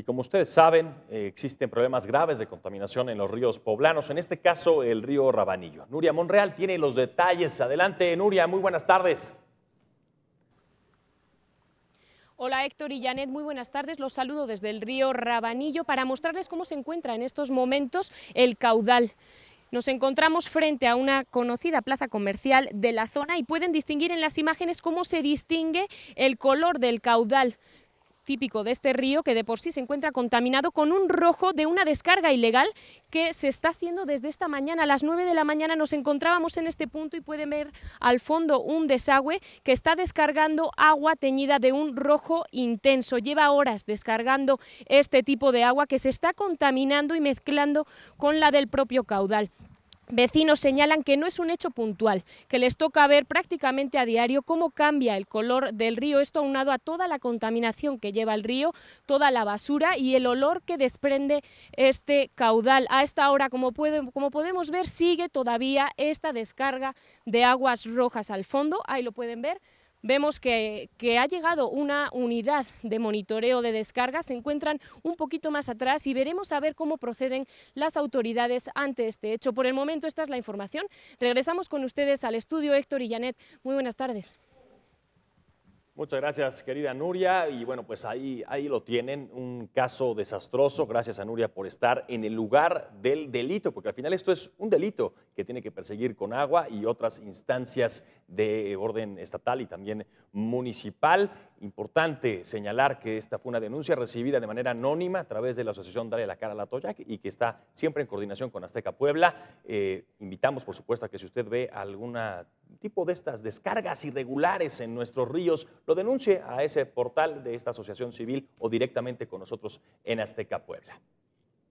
Y como ustedes saben, eh, existen problemas graves de contaminación en los ríos poblanos, en este caso el río Rabanillo. Nuria Monreal tiene los detalles. Adelante, Nuria, muy buenas tardes. Hola Héctor y Janet, muy buenas tardes. Los saludo desde el río Rabanillo para mostrarles cómo se encuentra en estos momentos el caudal. Nos encontramos frente a una conocida plaza comercial de la zona y pueden distinguir en las imágenes cómo se distingue el color del caudal típico de este río que de por sí se encuentra contaminado con un rojo de una descarga ilegal que se está haciendo desde esta mañana. A las 9 de la mañana nos encontrábamos en este punto y pueden ver al fondo un desagüe que está descargando agua teñida de un rojo intenso. Lleva horas descargando este tipo de agua que se está contaminando y mezclando con la del propio caudal. Vecinos señalan que no es un hecho puntual, que les toca ver prácticamente a diario cómo cambia el color del río, esto aunado a toda la contaminación que lleva el río, toda la basura y el olor que desprende este caudal. A esta hora, como, como podemos ver, sigue todavía esta descarga de aguas rojas al fondo, ahí lo pueden ver, vemos que, ha llegado una unidad de monitoreo de descargas, se encuentran un poquito más atrás y veremos a ver cómo proceden las autoridades ante este hecho. Por el momento esta es la información. Regresamos con ustedes al estudio Héctor y Janet. Muy buenas tardes. Muchas gracias, querida Nuria. Y bueno, pues ahí, ahí lo tienen, un caso desastroso. Gracias a Nuria por estar en el lugar del delito, porque al final esto es un delito que tiene que perseguir con agua y otras instancias de orden estatal y también municipal. Importante señalar que esta fue una denuncia recibida de manera anónima a través de la Asociación Dale la Cara a la Toyac y que está siempre en coordinación con Azteca Puebla. Eh, invitamos, por supuesto, a que si usted ve alguna tipo de estas descargas irregulares en nuestros ríos, lo denuncie a ese portal de esta asociación civil o directamente con nosotros en Azteca Puebla.